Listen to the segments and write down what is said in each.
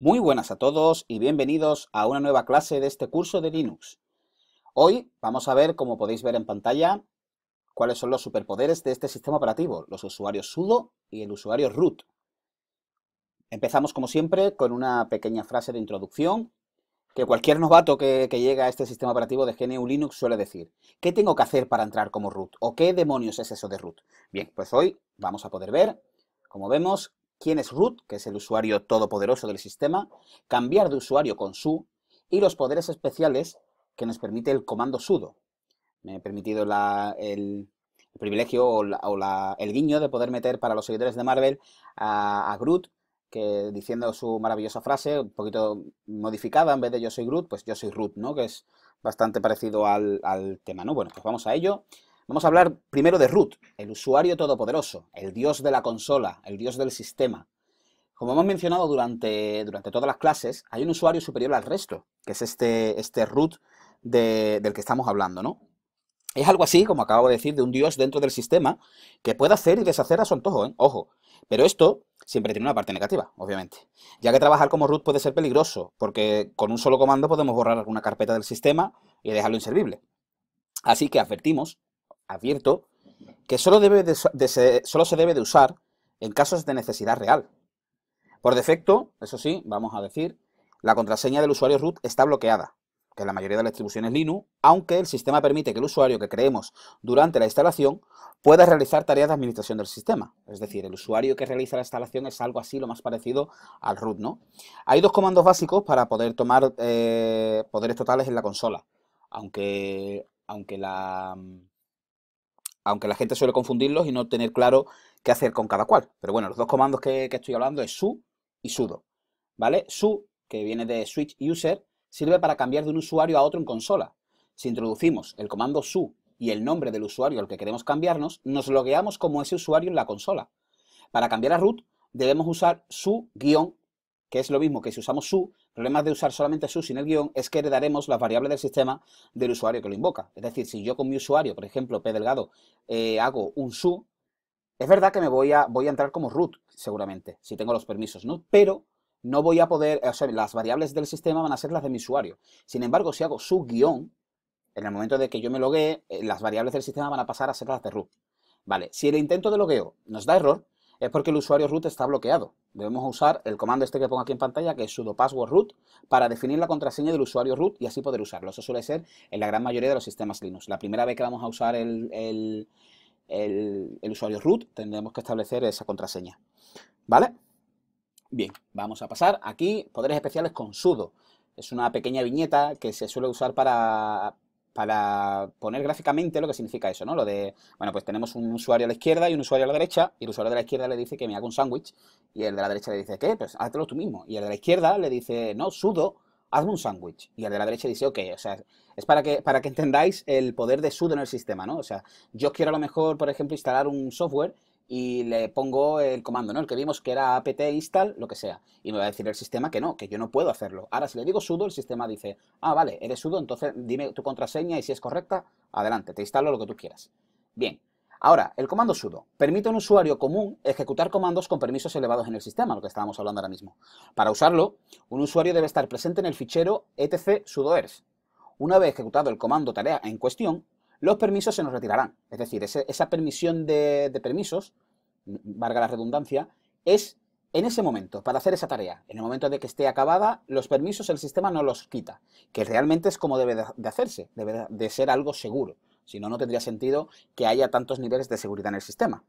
Muy buenas a todos y bienvenidos a una nueva clase de este curso de Linux. Hoy vamos a ver, como podéis ver en pantalla, cuáles son los superpoderes de este sistema operativo, los usuarios sudo y el usuario root. Empezamos, como siempre, con una pequeña frase de introducción que cualquier novato que, llega a este sistema operativo de GNU Linux suele decir. ¿Qué tengo que hacer para entrar como root? ¿O qué demonios es eso de root? Bien, pues hoy vamos a poder ver, como vemos, quién es root, que es el usuario todopoderoso del sistema, cambiar de usuario con su y los poderes especiales que nos permite el comando sudo. Me he permitido el, privilegio o, el guiño de poder meter para los seguidores de Marvel a, a Groot que diciendo su maravillosa frase, un poquito modificada, en vez de yo soy Groot, pues yo soy Root, ¿no? Que es bastante parecido al, tema, Bueno, pues vamos a ello. Vamos a hablar primero de root, el usuario todopoderoso, el dios de la consola, el dios del sistema. Como hemos mencionado durante, durante todas las clases, hay un usuario superior al resto, que es este, este root del que estamos hablando, ¿no? Es algo así, como acabo de decir, de un dios dentro del sistema que puede hacer y deshacer a su antojo, ¿eh? ojo. Pero esto siempre tiene una parte negativa, obviamente. Ya que trabajar como root puede ser peligroso, porque con un solo comando podemos borrar alguna carpeta del sistema y dejarlo inservible. Así que advertimos abierto que solo, debe se, solo se debe de usar en casos de necesidad real. Por defecto, eso sí, vamos a decir, la contraseña del usuario root está bloqueada, que en la mayoría de las distribuciones Linux, aunque el sistema permite que el usuario que creemos durante la instalación pueda realizar tareas de administración del sistema. Es decir, el usuario que realiza la instalación es algo así, lo más parecido al root, ¿no? Hay dos comandos básicos para poder tomar eh, poderes totales en la consola, aunque, aunque la mm, aunque la gente suele confundirlos y no tener claro qué hacer con cada cual. Pero bueno, los dos comandos que, estoy hablando es su y sudo, ¿vale? Su, que viene de switch user, sirve para cambiar de un usuario a otro en consola. Si introducimos el comando su y el nombre del usuario al que queremos cambiarnos, nos logueamos como ese usuario en la consola. Para cambiar a root, debemos usar su guión que es lo mismo que si usamos su, el problema de usar solamente su sin el guión es que heredaremos las variables del sistema del usuario que lo invoca. Es decir, si yo con mi usuario, por ejemplo, p delgado, eh, hago un su, es verdad que me voy a, voy a entrar como root, seguramente, si tengo los permisos, ¿no? Pero no voy a poder, o sea, las variables del sistema van a ser las de mi usuario. Sin embargo, si hago su guión, en el momento de que yo me loguee, eh, las variables del sistema van a pasar a ser las de root. Vale, si el intento de logueo nos da error, es porque el usuario root está bloqueado debemos usar el comando este que pongo aquí en pantalla, que es sudo password root, para definir la contraseña del usuario root y así poder usarlo. Eso suele ser en la gran mayoría de los sistemas Linux. La primera vez que vamos a usar el, el usuario root, tendremos que establecer esa contraseña. ¿Vale? Bien, vamos a pasar aquí, poderes especiales con sudo. Es una pequeña viñeta que se suele usar para para poner gráficamente lo que significa eso, ¿no? Lo de, bueno, pues tenemos un usuario a la izquierda y un usuario a la derecha, y el usuario de la izquierda le dice que me haga un sándwich, y el de la derecha le dice, ¿qué? Pues hazlo tú mismo. Y el de la izquierda le dice, no, sudo, hazme un sándwich. Y el de la derecha dice, ok, o sea, es para que, para que entendáis el poder de sudo en el sistema, ¿no? O sea, yo quiero a lo mejor, por ejemplo, instalar un software y le pongo el comando, ¿no? El que vimos que era apt install, lo que sea. Y me va a decir el sistema que no, que yo no puedo hacerlo. Ahora, si le digo sudo, el sistema dice, ah, vale, eres sudo, entonces dime tu contraseña y si es correcta, adelante, te instalo lo que tú quieras. Bien. Ahora, el comando sudo permite a un usuario común ejecutar comandos con permisos elevados en el sistema, lo que estábamos hablando ahora mismo. Para usarlo, un usuario debe estar presente en el fichero etc sudoers. Una vez ejecutado el comando tarea en cuestión, los permisos se nos retirarán. Es decir, esa permisión de, de permisos, valga la redundancia, es en ese momento, para hacer esa tarea, en el momento de que esté acabada, los permisos el sistema no los quita, que realmente es como debe de hacerse, debe de ser algo seguro. Si no, no tendría sentido que haya tantos niveles de seguridad en el sistema.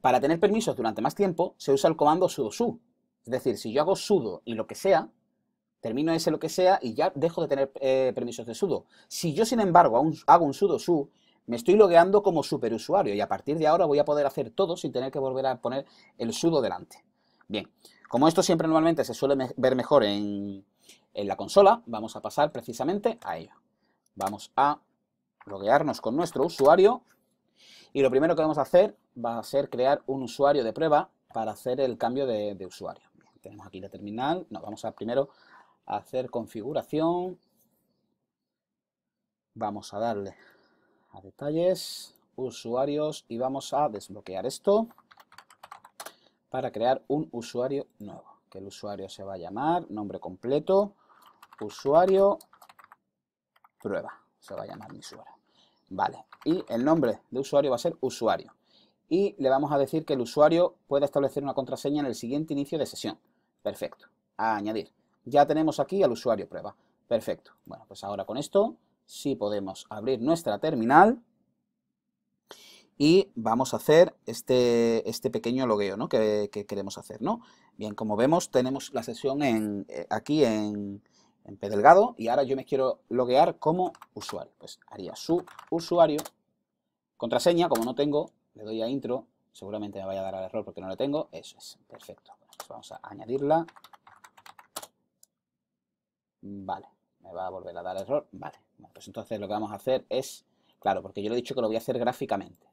Para tener permisos durante más tiempo, se usa el comando sudo su. Es decir, si yo hago sudo y lo que sea, termino ese lo que sea y ya dejo de tener eh, permisos de sudo. Si yo, sin embargo, hago un sudo su, me estoy logueando como superusuario y a partir de ahora voy a poder hacer todo sin tener que volver a poner el sudo delante. Bien, como esto siempre normalmente se suele ver mejor en, la consola, vamos a pasar precisamente a ello. Vamos a loguearnos con nuestro usuario y lo primero que vamos a hacer va a ser crear un usuario de prueba para hacer el cambio de, usuario. tenemos aquí la terminal, nos vamos a primero hacer configuración. Vamos a darle a detalles, usuarios y vamos a desbloquear esto para crear un usuario nuevo. Que el usuario se va a llamar, nombre completo, usuario, prueba. Se va a llamar mi usuario. Vale, y el nombre de usuario va a ser usuario. Y le vamos a decir que el usuario pueda establecer una contraseña en el siguiente inicio de sesión. Perfecto. A añadir. Ya tenemos aquí al usuario prueba. Perfecto. Bueno, pues ahora con esto sí podemos abrir nuestra terminal y vamos a hacer este, este pequeño logueo ¿no? que, queremos hacer. ¿no? Bien, como vemos, tenemos la sesión en, eh, aquí en, en Pedelgado y ahora yo me quiero loguear como usuario. Pues haría su usuario, contraseña, como no tengo, le doy a intro, seguramente me vaya a dar al error porque no lo tengo, eso es, perfecto. Pues vamos a añadirla Vale, me va a volver a dar error. Vale, pues entonces lo que vamos a hacer es, claro, porque yo le he dicho que lo voy a hacer gráficamente.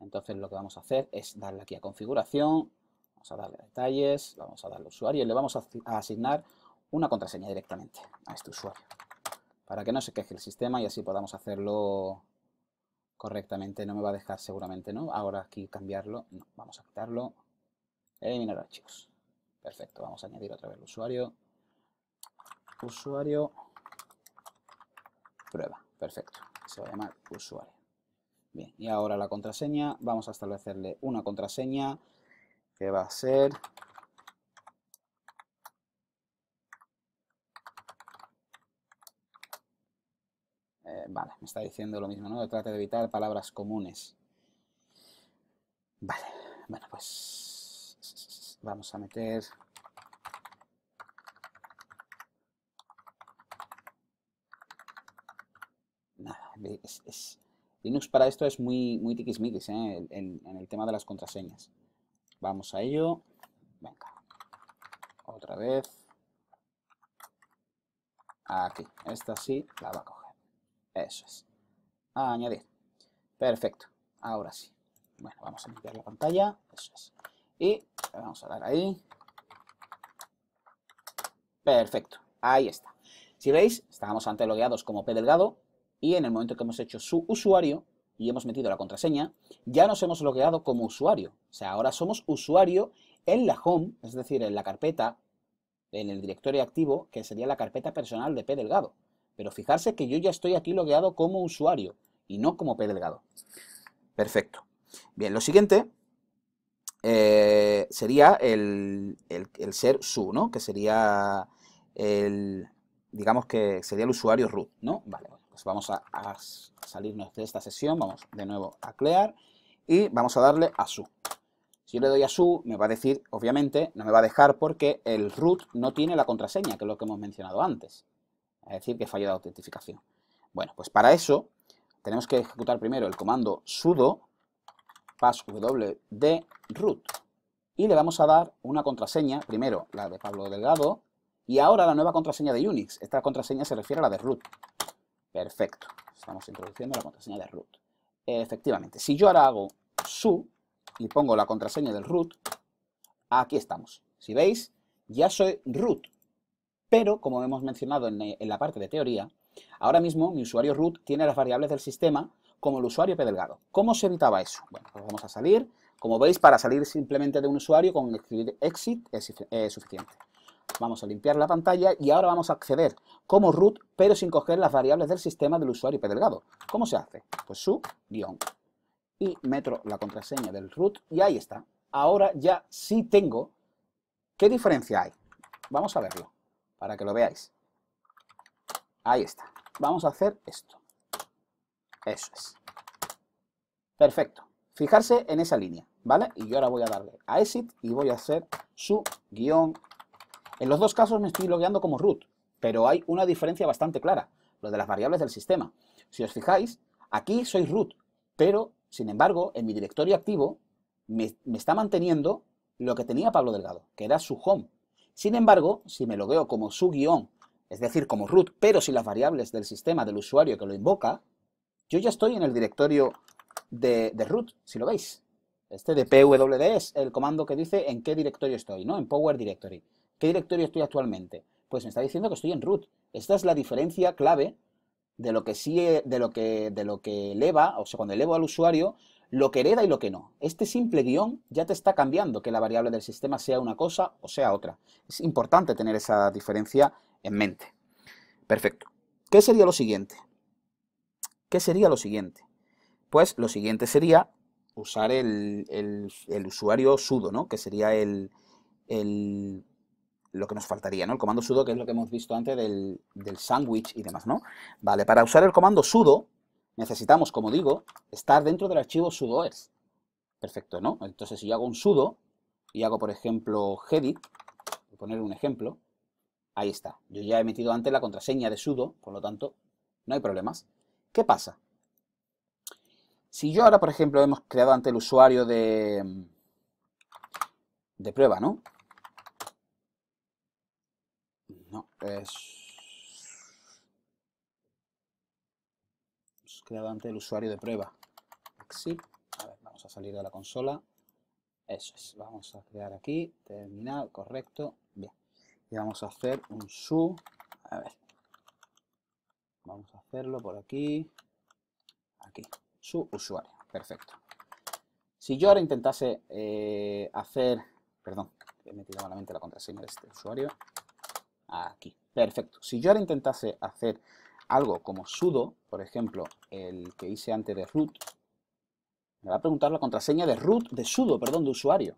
Entonces lo que vamos a hacer es darle aquí a configuración, vamos a darle detalles, vamos a darle usuario y le vamos a asignar una contraseña directamente a este usuario para que no se queje el sistema y así podamos hacerlo correctamente. No me va a dejar seguramente, ¿no? Ahora aquí cambiarlo. No, vamos a quitarlo. Eliminar chicos Perfecto, vamos a añadir otra vez el usuario usuario prueba. Perfecto. Se va a llamar usuario. Bien, y ahora la contraseña. Vamos a establecerle una contraseña que va a ser eh, Vale, me está diciendo lo mismo, ¿no? Trate de evitar palabras comunes. Vale, bueno, pues vamos a meter Linux para esto es muy, muy tiquismiquis ¿eh? en, el tema de las contraseñas. Vamos a ello. Venga. Otra vez. Aquí. Esta sí la va a coger. Eso es. añadir. Perfecto. Ahora sí. Bueno, vamos a limpiar la pantalla. Eso es. Y vamos a dar ahí. Perfecto. Ahí está. Si veis, estábamos antelogueados como P delgado, y en el momento que hemos hecho su usuario y hemos metido la contraseña, ya nos hemos logueado como usuario. O sea, ahora somos usuario en la home, es decir, en la carpeta, en el directorio activo, que sería la carpeta personal de P Delgado. Pero fijarse que yo ya estoy aquí logueado como usuario y no como P Delgado. Perfecto. Bien, lo siguiente eh, sería el, ser su, ¿no? Que sería el, digamos que sería el usuario root, ¿no? vale. Pues vamos a, salirnos de esta sesión, vamos de nuevo a crear y vamos a darle a su. Si yo le doy a su, me va a decir, obviamente, no me va a dejar porque el root no tiene la contraseña, que es lo que hemos mencionado antes. Es decir, que falló la autentificación. Bueno, pues para eso tenemos que ejecutar primero el comando sudo passwd root y le vamos a dar una contraseña, primero la de Pablo Delgado y ahora la nueva contraseña de Unix. Esta contraseña se refiere a la de root. Perfecto. Estamos introduciendo la contraseña de root. Efectivamente, si yo ahora hago su y pongo la contraseña del root, aquí estamos. Si veis, ya soy root. Pero, como hemos mencionado en la parte de teoría, ahora mismo mi usuario root tiene las variables del sistema como el usuario pedelgado. ¿Cómo se evitaba eso? Bueno, pues vamos a salir. Como veis, para salir simplemente de un usuario con escribir exit es suficiente. Vamos a limpiar la pantalla y ahora vamos a acceder como root, pero sin coger las variables del sistema del usuario IP delgado. ¿Cómo se hace? Pues su guión. Y metro la contraseña del root y ahí está. Ahora ya sí tengo. ¿Qué diferencia hay? Vamos a verlo para que lo veáis. Ahí está. Vamos a hacer esto. Eso es. Perfecto. Fijarse en esa línea, ¿vale? Y yo ahora voy a darle a exit y voy a hacer su guión en los dos casos me estoy logueando como root, pero hay una diferencia bastante clara, lo de las variables del sistema. Si os fijáis, aquí soy root, pero, sin embargo, en mi directorio activo me, está manteniendo lo que tenía Pablo Delgado, que era su home. Sin embargo, si me logueo como su guión, es decir, como root, pero sin las variables del sistema del usuario que lo invoca, yo ya estoy en el directorio de, de root, si lo veis. Este de pwd es el comando que dice en qué directorio estoy, ¿no? En Power Directory. ¿Qué directorio estoy actualmente? Pues me está diciendo que estoy en root. Esta es la diferencia clave de lo que sí, eh, de lo que, de lo que eleva, o sea, cuando elevo al usuario, lo que hereda y lo que no. Este simple guión ya te está cambiando que la variable del sistema sea una cosa o sea otra. Es importante tener esa diferencia en mente. Perfecto. ¿Qué sería lo siguiente? ¿Qué sería lo siguiente? Pues lo siguiente sería usar el, el usuario sudo, ¿no? Que sería el, el lo que nos faltaría, ¿no? El comando sudo, que es lo que hemos visto antes del, sandwich y demás, ¿no? Vale, para usar el comando sudo necesitamos, como digo, estar dentro del archivo sudoers. Perfecto, ¿no? Entonces, si yo hago un sudo y hago, por ejemplo, gedit, voy a poner un ejemplo, ahí está. Yo ya he metido antes la contraseña de sudo, por lo tanto, no hay problemas. ¿Qué pasa? Si yo ahora, por ejemplo, hemos creado ante el usuario de, de prueba, ¿no? es creado antes el usuario de prueba. Exit. vamos a salir de la consola. Eso es. Vamos a crear aquí. Terminal, correcto. Bien. Y vamos a hacer un su. A ver. Vamos a hacerlo por aquí. Aquí. Su usuario. Perfecto. Si yo ahora intentase eh, hacer... Perdón, he metido malamente la contraseña de este usuario aquí. Perfecto. Si yo ahora intentase hacer algo como sudo, por ejemplo, el que hice antes de root, me va a preguntar la contraseña de root, de sudo, perdón, de usuario.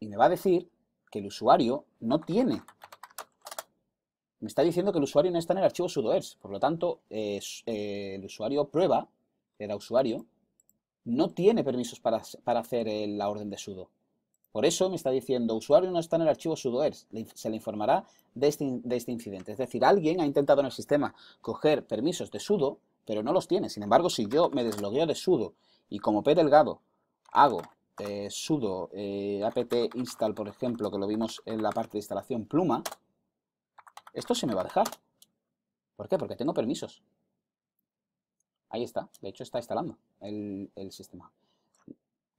Y me va a decir que el usuario no tiene. Me está diciendo que el usuario no está en el archivo sudoers. Por lo tanto, eh, eh, el usuario prueba, era usuario, no tiene permisos para, hacer eh, la orden de sudo. Por eso me está diciendo, usuario no está en el archivo sudo se le informará este de este, incidente. Es decir, alguien ha intentado en el sistema coger permisos de sudo, pero no los tiene. Sin embargo, si yo me deslogueo de sudo y como p delgado hago eh, sudo eh, apt install, por ejemplo, que lo vimos en la parte de instalación pluma, esto se me va a dejar. ¿Por qué? Porque tengo permisos. Ahí está. De hecho, está instalando el, el sistema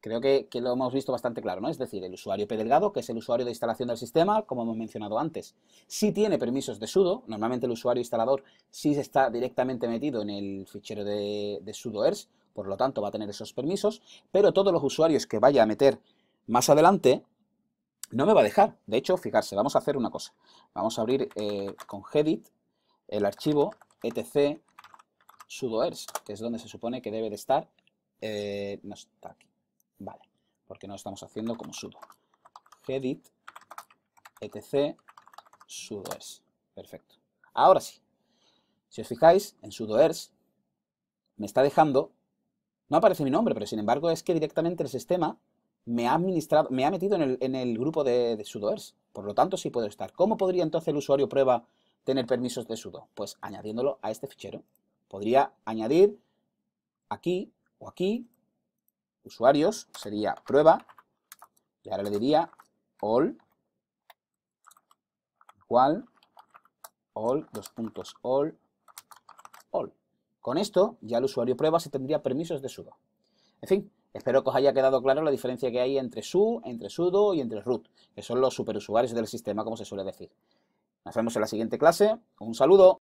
creo que, lo hemos visto bastante claro, ¿no? Es decir, el usuario P delgado, que es el usuario de instalación del sistema, como hemos mencionado antes, sí tiene permisos de sudo, normalmente el usuario instalador sí está directamente metido en el fichero de, sudoers, por lo tanto va a tener esos permisos, pero todos los usuarios que vaya a meter más adelante no me va a dejar. De hecho, fijarse, vamos a hacer una cosa. Vamos a abrir eh, con gedit el archivo etc sudoers, que es donde se supone que debe de estar. Eh, no está aquí Vale, porque no estamos haciendo como sudo. edit etc, sudoers Perfecto. Ahora sí. Si os fijáis, en sudoers me está dejando, no aparece mi nombre, pero sin embargo es que directamente el sistema me ha, administrado, me ha metido en el, grupo de, de, sudoers. Por lo tanto, sí puedo estar. ¿Cómo podría entonces el usuario prueba tener permisos de sudo? Pues añadiéndolo a este fichero. Podría añadir aquí o aquí usuarios sería prueba, y ahora le diría all igual all, dos puntos, all, all. Con esto ya el usuario prueba si tendría permisos de sudo. En fin, espero que os haya quedado claro la diferencia que hay entre su, entre sudo y entre root, que son los superusuarios del sistema, como se suele decir. Nos vemos en la siguiente clase. Un saludo.